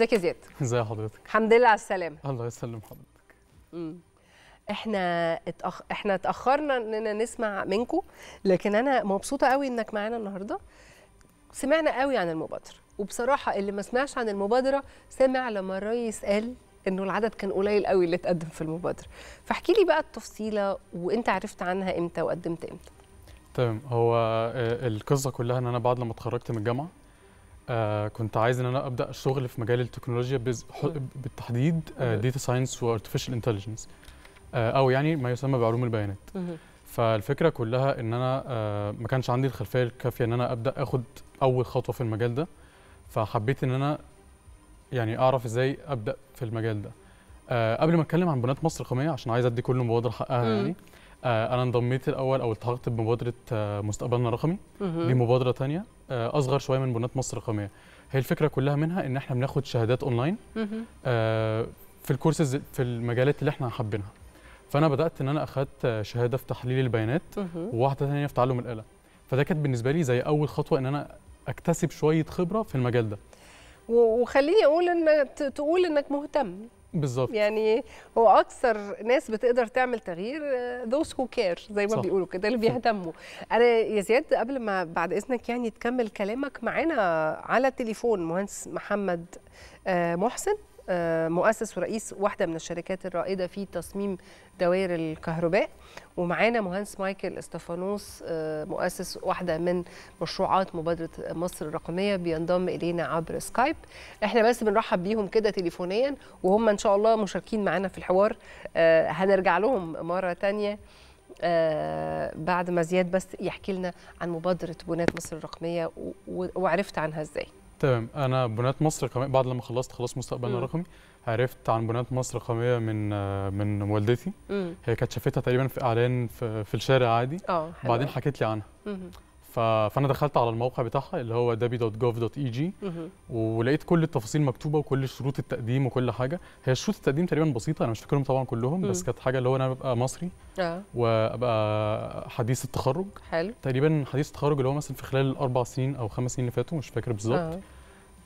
ازيك يا زياد ازي حضرتك الحمد لله على السلامه الله يسلم حضرتك امم احنا اتأخ... احنا اتاخرنا اننا نسمع منكم لكن انا مبسوطه قوي انك معانا النهارده سمعنا قوي عن المبادره وبصراحه اللي ما سمعش عن المبادره سمع لما الريس قال انه العدد كان قليل قوي اللي اتقدم في المبادره فاحكي لي بقى التفصيله وانت عرفت عنها امتى وقدمت امتى تمام هو آه، القصه كلها ان انا بعد لما اتخرجت من الجامعه آه كنت عايز ان انا ابدا الشغل في مجال التكنولوجيا بالتحديد داتا ساينس وارتفيشال انتليجنس او يعني ما يسمى بعلوم البيانات فالفكره كلها ان انا آه ما كانش عندي الخلفيه الكافيه ان انا ابدا اخد اول خطوه في المجال ده فحبيت ان انا يعني اعرف ازاي ابدا في المجال ده آه قبل ما اتكلم عن بنات مصر الرقميه عشان عايز ادي كل مبادره حقها يعني آه انا انضميت الاول او التحقت بمبادره آه مستقبلنا الرقمي دي مبادره ثانيه آه، اصغر شويه من بنات مصر الرقميه هي الفكره كلها منها ان احنا بناخد شهادات اونلاين آه، في الكورسز في المجالات اللي احنا حابينها فانا بدات ان انا اخدت شهاده في تحليل البيانات وواحده ثانيه في تعلم الاله فده كانت بالنسبه لي زي اول خطوه ان انا اكتسب شويه خبره في المجال ده وخليني اقول انك تقول انك مهتم بالظبط يعني هو اكثر ناس بتقدر تعمل تغيير ذوس هو كير زي ما صح. بيقولوا كده اللي بيهتموا انا يا زياد قبل ما بعد اذنك يعني تكمل كلامك معانا على التليفون مهندس محمد آه، محسن آه، مؤسس ورئيس واحده من الشركات الرائده في تصميم دوائر الكهرباء ومعانا مهندس مايكل استفانوس آه، مؤسس واحده من مشروعات مبادره مصر الرقميه بينضم الينا عبر سكايب احنا بس بنرحب بيهم كده تليفونيا وهم ان شاء الله مشاركين معانا في الحوار آه، هنرجع لهم مره ثانيه آه بعد ما زياد بس يحكي لنا عن مبادرة بنات مصر الرقمية وعرفت عنها ازاي تمام انا بنات مصر الرقميه بعد لما خلصت خلاص مستقبلنا الرقمي عرفت عن بنات مصر الرقميه من من والدتي مم. هي كانت شافتها تقريبا في اعلان في, في الشارع عادي اه بعدين حكيت لي عنها مم. فانا دخلت على الموقع بتاعها اللي هو جي e ولقيت كل التفاصيل مكتوبه وكل شروط التقديم وكل حاجه هي شروط التقديم تقريبا بسيطه انا مش فاكرهم طبعا كلهم بس كانت حاجه اللي هو انا ابقى مصري آه. وابقى حديث التخرج حلو تقريبا حديث التخرج اللي هو مثلا في خلال الاربع سنين او خمس سنين اللي فاتوا مش فاكر بالظبط آه.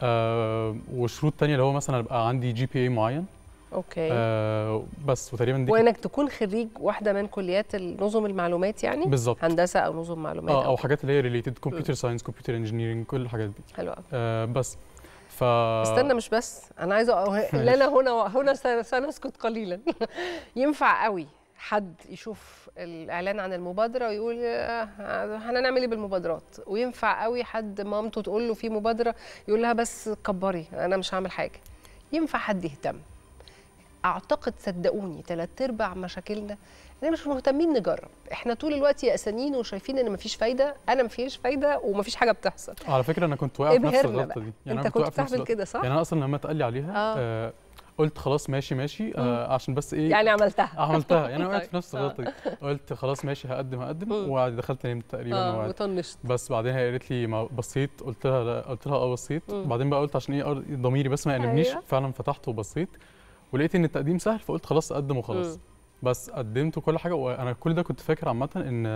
آه وشروط تانية اللي هو مثلا ابقى عندي جي بي اي معين اوكي آه بس وتقريبا دي وانك تكون خريج واحده من كليات النظم المعلومات يعني بالظبط هندسه او نظم معلومات اه او, أو حاجات اللي هي ريليتد كمبيوتر ساينس كمبيوتر انجينيرنج كل الحاجات دي قوي آه بس ف استنى مش بس انا عايزه انا هنا هنا سنسكت قليلا ينفع قوي حد يشوف الاعلان عن المبادره ويقول آه، هنعمل ايه بالمبادرات وينفع قوي حد مامته تقول له في مبادره يقول لها بس كبري انا مش هعمل حاجه ينفع حد يهتم اعتقد صدقوني ثلاث ارباع مشاكلنا احنا مش مهتمين نجرب احنا طول الوقت يأسانين وشايفين ان مفيش فايده انا مفيش فايده ومفيش حاجه بتحصل على فكره انا كنت واقع إيه، نفس الغلطه دي يعني انت كنت بتعمل كده صح يعني انا اصلا لما اتقال لي عليها آه. آه قلت خلاص ماشي ماشي آه عشان بس ايه يعني عملتها عملتها يعني وقعت في طيب. نفس الغلطه دي آه. قلت خلاص ماشي هقدم هقدم ودخلت نمت تقريبا آه وطنشت بس بعدين هي قالت لي ما بصيت قلت لها قلت لها اه بصيت بعدين بقى قلت عشان ايه ضميري بس ما يأنبنيش أيوه. فعلا فتحت وبصيت ولقيت ان التقديم سهل فقلت خلاص اقدم وخلاص بس قدمت كل حاجه وانا كل ده كنت فاكر عامه ان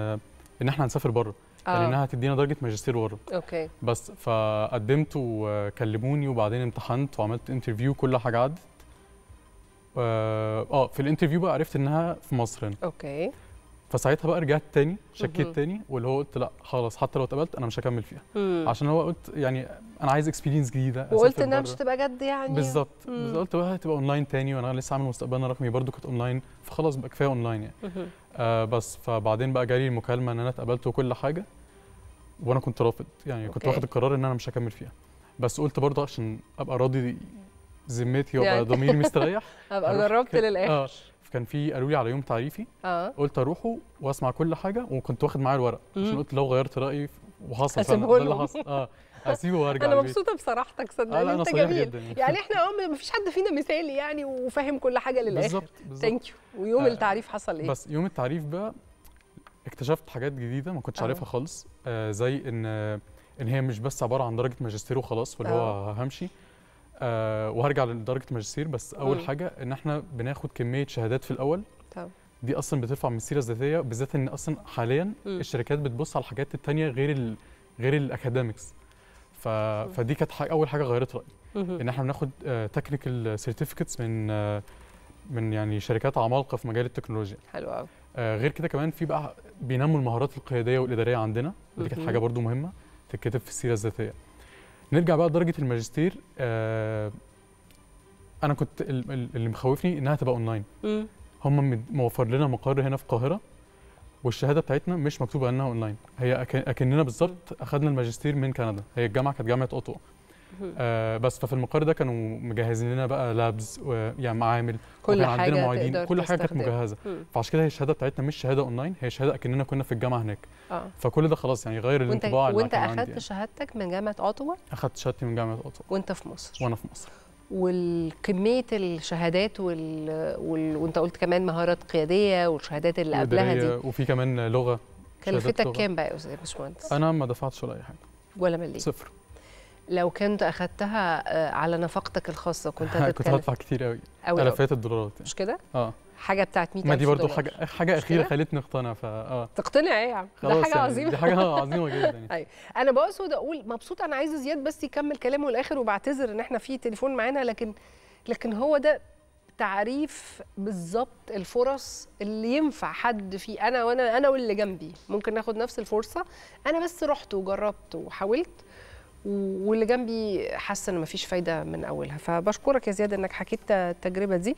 ان احنا هنسافر بره آه. يعني انها هتدينا درجه ماجستير بره اوكي بس فقدمت وكلموني وبعدين امتحنت وعملت انترفيو كل حاجه عدت اه, آه، في الانترفيو بقى عرفت انها في مصر هنا اوكي فساعتها بقى رجعت تاني شكيت تاني واللي هو قلت لا خلاص حتى لو اتقبلت انا مش هكمل فيها مم. عشان هو قلت يعني انا عايز اكسبيرينس جديده وقلت انها مش هتبقى جد يعني بالظبط قلت بقى هتبقى اونلاين تاني وانا لسه عامل مستقبلنا رقمي برده كانت اونلاين فخلاص بقى كفايه اونلاين يعني آه بس فبعدين بقى جالي المكالمه ان انا اتقبلت وكل حاجه وانا كنت رافض يعني كنت واخد القرار ان انا مش هكمل فيها بس قلت برده عشان ابقى راضي ذمتي وابقى يعني. ضميري مستريح ابقى جربت آه. للاخر آه. كان في قالوا لي على يوم تعريفي اه قلت اروحه واسمع كل حاجه وكنت واخد معايا الورق عشان قلت لو غيرت رايي وحصل فعلا اللي حصل اه هسيبه وارجع انا مبسوطه بصراحتك صدقني آه انت جميل جدا. يعني, يعني احنا ما فيش حد فينا مثالي يعني وفاهم كل حاجه للاخر بالظبط ثانك يو ويوم آه التعريف حصل ايه بس يوم التعريف بقى اكتشفت حاجات جديده ما كنتش آه. عارفها خالص آه زي ان ان هي مش بس عباره عن درجه ماجستير وخلاص واللي هو آه. همشي آه وهرجع لدرجه الماجستير بس اول م. حاجه ان احنا بناخد كميه شهادات في الاول طبعا. دي اصلا بترفع من السيره الذاتيه بالذات ان اصلا حاليا م. الشركات بتبص على الحاجات الثانيه غير الـ غير الاكاديمكس ف... فدي كانت حاجة اول حاجه غيرت رايي ان احنا بناخد تكنيكال آه، سيرتيفيكتس من آه، من يعني شركات عمالقه في مجال التكنولوجيا حلو قوي آه، غير كده كمان في بقى بينموا المهارات القياديه والاداريه عندنا دي كانت حاجه برضو مهمه تتكتب في السيره الذاتيه نرجع بقى لدرجه الماجستير آه انا كنت اللي مخوفني انها تبقى اونلاين هم موفر لنا مقر هنا في القاهره والشهاده بتاعتنا مش مكتوبه انها اونلاين هي اكننا بالظبط اخذنا الماجستير من كندا هي الجامعه كانت جامعه اوتو آه بس ففي المقر ده كانوا مجهزين لنا بقى لابز يعني معامل كل حاجة عندنا معيدين كل حاجه كانت مجهزه فعشان كده هي الشهاده بتاعتنا مش شهاده اونلاين هي شهاده اكننا كنا في الجامعه هناك آه. فكل ده خلاص يعني غير الانطباع وانت, وانت اخدت يعني. شهادتك من جامعه اوتوا اخدت شهادتي من جامعه اوتوا وانت في مصر وانا في مصر والكميه الشهادات وال... وال... وانت قلت كمان مهارات قياديه والشهادات اللي قبلها دي وفي كمان لغه كلفتك كام بقى يا استاذ باشمهندس؟ انا ما دفعتش ولا اي حاجه ولا مليم صفر لو كنت اخذتها آه، على نفقتك الخاصه كنت هتتكلم كنت هدفع كتير قوي الافات الدولارات يعني. مش كده؟ اه حاجه بتاعت 100000 ما دي برضو حاجه حاجه اخيره خلتني اقتنع فا اه تقتنع ايه يا عم؟ ده حاجه يعني عظيمه دي حاجه عظيمه جدا يعني. ايوه انا بقصد اقول مبسوطه انا عايزه زياد بس يكمل كلامه للاخر وبعتذر ان احنا في تليفون معانا لكن لكن هو ده تعريف بالظبط الفرص اللي ينفع حد في انا وانا انا واللي جنبي ممكن ناخد نفس الفرصه انا بس رحت وجربت وحاولت واللي جنبي حاسه ان مفيش فايده من اولها فبشكرك يا زياد انك حكيت التجربه دي